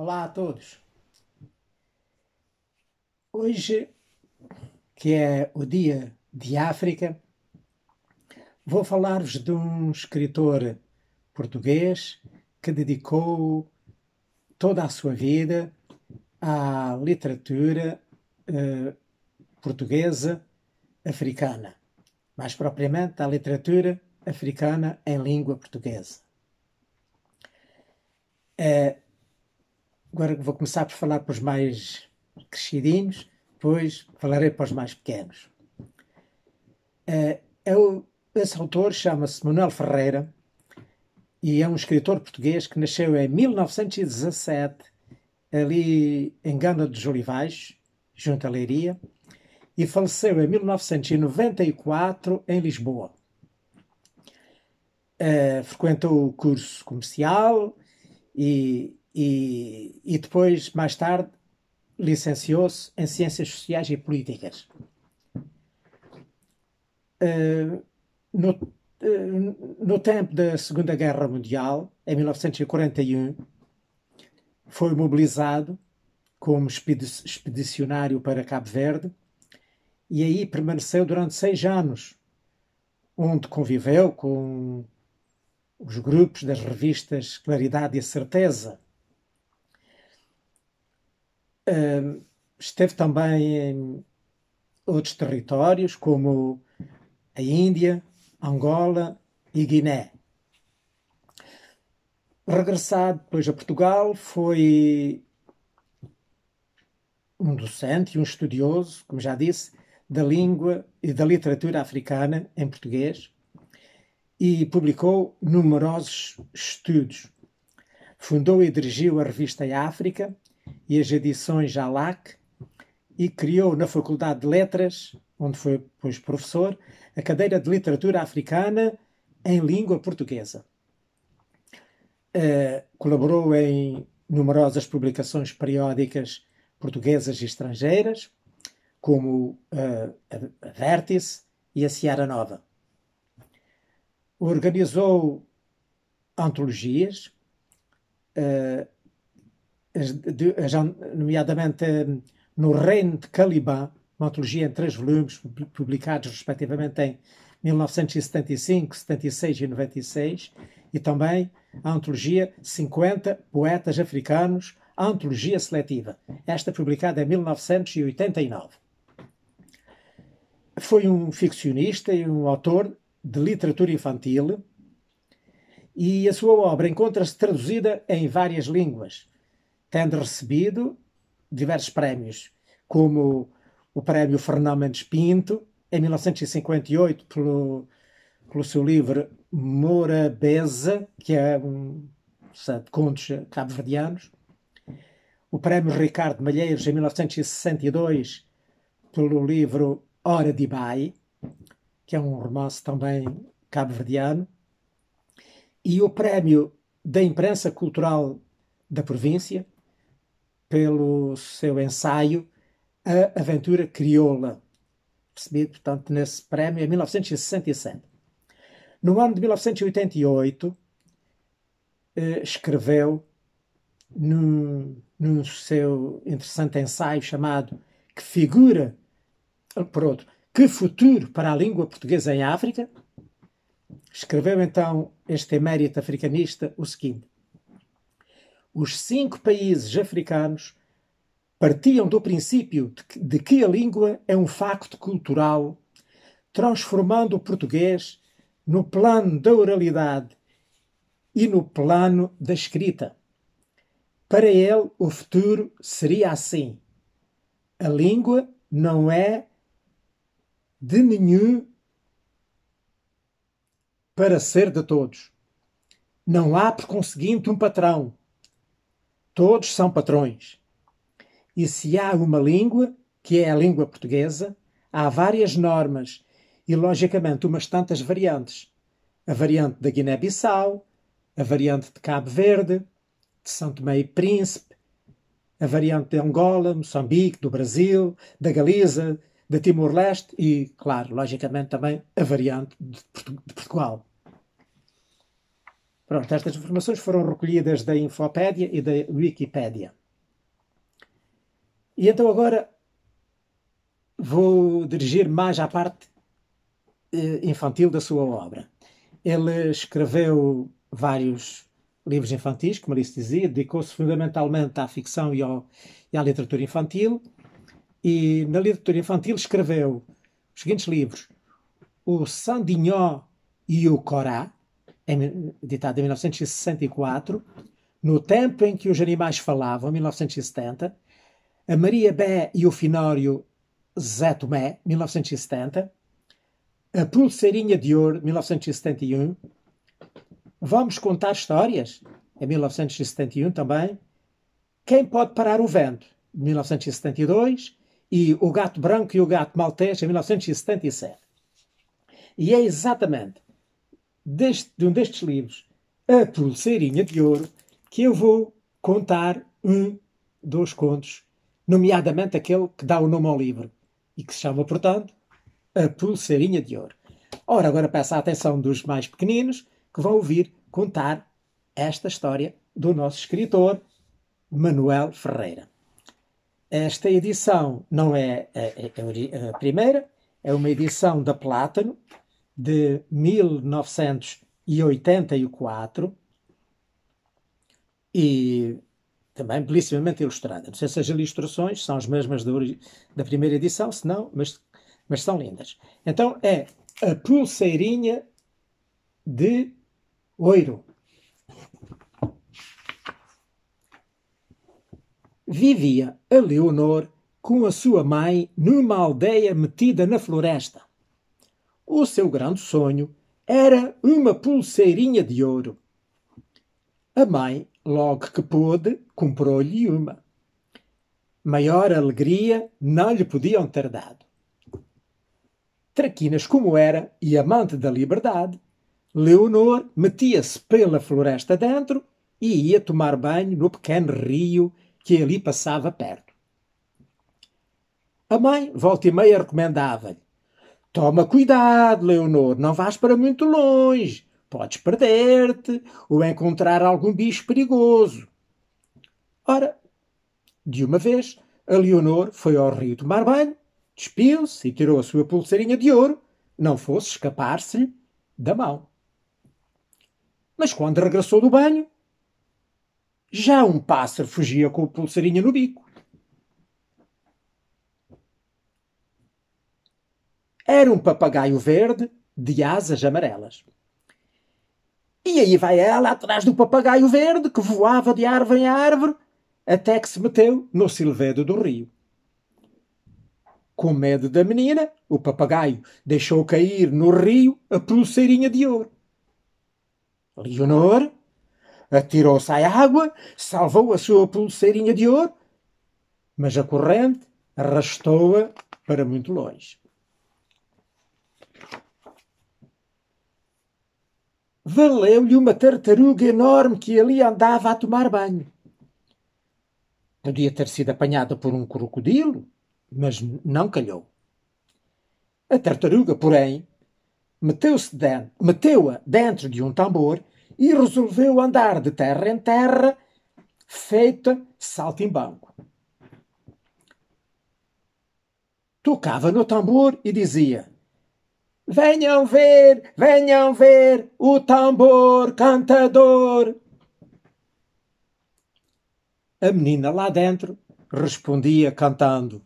Olá a todos. Hoje, que é o Dia de África, vou falar-vos de um escritor português que dedicou toda a sua vida à literatura eh, portuguesa africana, mais propriamente à literatura africana em língua portuguesa. Eh, Agora vou começar por falar para os mais crescidinhos, depois falarei para os mais pequenos. É, eu, esse autor chama-se Manuel Ferreira e é um escritor português que nasceu em 1917, ali em Ganda dos Olivais, junto à Leiria, e faleceu em 1994 em Lisboa. Uh, frequentou o curso comercial e e, e depois, mais tarde, licenciou-se em Ciências Sociais e Políticas. Uh, no, uh, no tempo da Segunda Guerra Mundial, em 1941, foi mobilizado como expedicionário para Cabo Verde e aí permaneceu durante seis anos, onde conviveu com os grupos das revistas Claridade e Certeza, esteve também em outros territórios, como a Índia, Angola e Guiné. Regressado depois a Portugal, foi um docente e um estudioso, como já disse, da língua e da literatura africana em português e publicou numerosos estudos. Fundou e dirigiu a revista África, e as edições Jalac, e criou na Faculdade de Letras, onde foi depois professor, a cadeira de Literatura Africana em Língua Portuguesa. Uh, colaborou em numerosas publicações periódicas portuguesas e estrangeiras, como uh, a Vértice e a Seara Nova. Organizou antologias, uh, já nomeadamente no Reino de Caliban, uma antologia em três volumes, publicados respectivamente em 1975, 76 e 96, e também a antologia 50 Poetas Africanos, a antologia seletiva, esta publicada em 1989. Foi um ficcionista e um autor de literatura infantil, e a sua obra encontra-se traduzida em várias línguas, tendo recebido diversos prémios, como o prémio Fernão Mendes Pinto, em 1958, pelo, pelo seu livro Morabeza, que é um set de contos cabo-verdianos, o prémio Ricardo Malheiros, em 1962, pelo livro Hora de Bai, que é um romance também cabo-verdiano, e o prémio da imprensa cultural da província, pelo seu ensaio A Aventura Crioula, recebido, portanto, nesse prémio em 1967. No ano de 1988, eh, escreveu no, seu interessante ensaio chamado Que Figura, eh, por outro, Que Futuro para a Língua Portuguesa em África, escreveu então este emérito africanista o seguinte: os cinco países africanos partiam do princípio de que a língua é um facto cultural, transformando o português no plano da oralidade e no plano da escrita. Para ele, o futuro seria assim: a língua não é de nenhum para ser de todos. Não há, por conseguinte, um patrão Todos são patrões. E se há uma língua, que é a língua portuguesa, há várias normas e, logicamente, umas tantas variantes. A variante da Guiné-Bissau, a variante de Cabo Verde, de São Tomé e Príncipe, a variante de Angola, Moçambique, do Brasil, da Galiza, da Timor-Leste e, claro, logicamente também a variante de Portugal. Pronto, estas informações foram recolhidas da Infopédia e da Wikipédia. E então agora vou dirigir mais à parte eh, infantil da sua obra. Ele escreveu vários livros infantis, como se dizia, dedicou-se fundamentalmente à ficção e, ao, e, à literatura infantil. E na literatura infantil escreveu os seguintes livros: O Sandinho e o Corá, em, ditado em 1964, no tempo em que os animais falavam, 1970, a Maria Bé e o Finório Zé Tomé, 1970, a Pulseirinha de Ouro, 1971, Vamos Contar Histórias, em 1971 também, Quem Pode Parar o Vento, 1972, e O Gato Branco e o Gato Maltês, em 1977. E é exatamente deste, de um destes livros, A Pulseirinha de Ouro, que eu vou contar um dos contos, nomeadamente aquele que dá o nome ao livro e que se chama, portanto, A Pulseirinha de Ouro. Ora, agora peço a atenção dos mais pequeninos que vão ouvir contar esta história do nosso escritor Manuel Ferreira. Esta edição não é a, é, a, é, é a primeira, é uma edição da Plátano, de 1984 e também belíssimamente ilustrada. Não sei se as ilustrações são as mesmas da, da primeira edição, se não, mas, mas são lindas. Então é a pulseirinha de ouro. Vivia a Leonor com a sua mãe numa aldeia metida na floresta. O seu grande sonho era uma pulseirinha de ouro. A mãe, logo que pôde, comprou-lhe uma. Maior alegria não lhe podiam ter dado. Traquinas como era e amante da liberdade, Leonor metia-se pela floresta dentro e ia tomar banho no pequeno rio que ali passava perto. A mãe, volta e meia, recomendava-lhe: Toma cuidado, Leonor, não vás para muito longe. Podes perder-te ou encontrar algum bicho perigoso. Ora, de uma vez, a Leonor foi ao rio tomar banho, despiu-se e tirou a sua pulseirinha de ouro, não fosse escapar-se da mão. Mas quando regressou do banho, já um pássaro fugia com a pulseirinha no bico. Era um papagaio verde de asas amarelas. E aí vai ela atrás do papagaio verde que voava de árvore em árvore até que se meteu no silvedo do rio. Com medo da menina, o papagaio deixou cair no rio a pulseirinha de ouro. Leonor atirou-se à água, salvou a sua pulseirinha de ouro, mas a corrente arrastou-a para muito longe. valeu-lhe uma tartaruga enorme que ali andava a tomar banho. Podia ter sido apanhada por um crocodilo, mas não calhou. A tartaruga, porém, meteu-se meteu-a dentro de um tambor e resolveu andar de terra em terra, feita saltimbanco. Tocava no tambor e dizia: Venham ver, venham ver o tambor cantador. A menina lá dentro respondia cantando: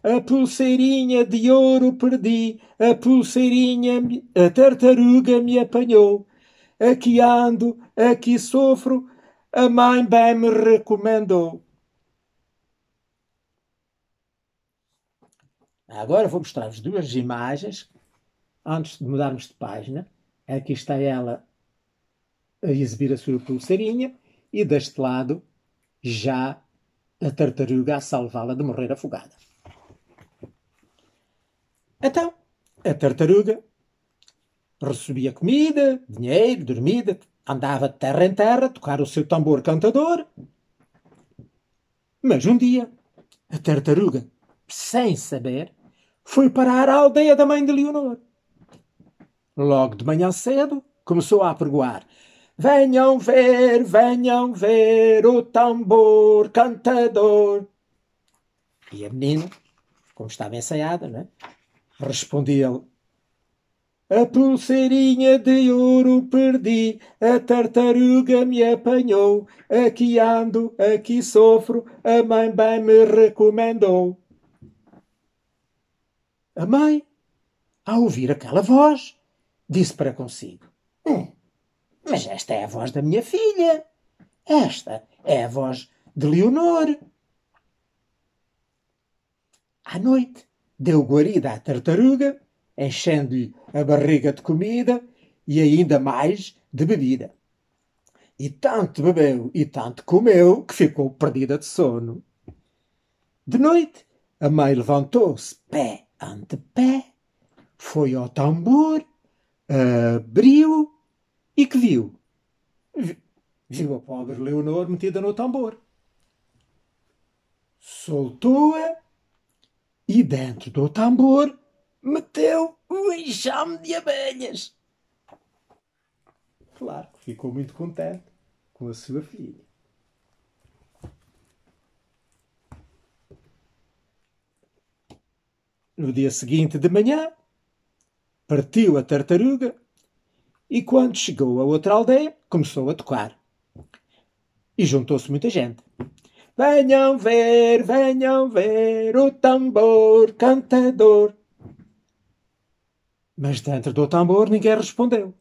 A pulseirinha de ouro perdi, a pulseirinha, a tartaruga me apanhou. Aqui ando, aqui sofro, a mãe bem me recomendou. Agora vou mostrar-vos duas imagens antes de mudarmos de página, aqui está ela a exibir a sua pulseirinha e deste lado já a tartaruga a salvá-la de morrer afogada. Então, a tartaruga recebia comida, dinheiro, dormida, andava de terra em terra, tocar o seu tambor cantador. Mas um dia, a tartaruga, sem saber, foi parar à aldeia da mãe de Leonor. Logo de manhã cedo, começou a apregoar: Venham ver, venham ver o tambor cantador. E a menina, como estava ensaiada, né? respondia-lhe: a pulseirinha de ouro perdi, a tartaruga me apanhou. Aqui ando, aqui sofro, a mãe bem me recomendou. A mãe, ao ouvir aquela voz, disse para consigo. Hum, mas esta é a voz da minha filha. Esta é a voz de Leonor. À noite, deu guarida à tartaruga, enchendo-lhe a barriga de comida e ainda mais de bebida. E tanto bebeu e tanto comeu que ficou perdida de sono. De noite, a mãe levantou-se pé ante pé, foi ao tambor abriu ah, e que viu? Viu a pobre Leonor metida no tambor. Soltou-a e dentro do tambor meteu um enxame de abelhas. Claro que ficou muito contente com a sua filha. No dia seguinte de manhã, partiu a tartaruga e, quando chegou a outra aldeia, começou a tocar. E juntou-se muita gente. Venham ver, venham ver o tambor cantador. Mas dentro do tambor ninguém respondeu.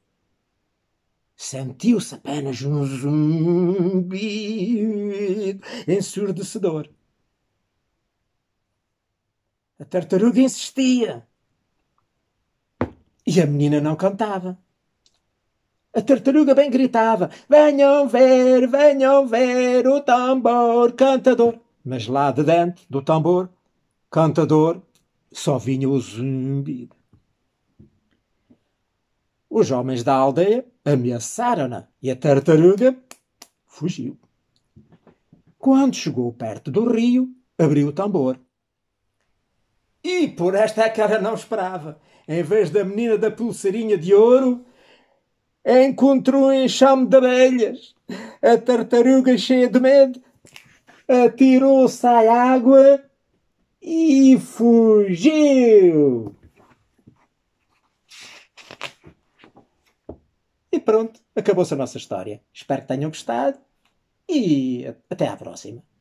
Sentiu-se apenas um zumbido ensurdecedor. A tartaruga insistia. E a menina não cantava. A tartaruga bem gritava: Venham ver, venham ver o tambor cantador. Mas lá de dentro do tambor cantador só vinha o zumbido. Os homens da aldeia ameaçaram-na e a tartaruga fugiu. Quando chegou perto do rio, abriu o tambor. E por esta é que ela não esperava em vez da menina da pulseirinha de ouro, encontrou um enxame de abelhas. A tartaruga, cheia de medo, atirou-se à água e fugiu. E pronto, acabou-se a nossa história. Espero que tenham gostado e até à próxima.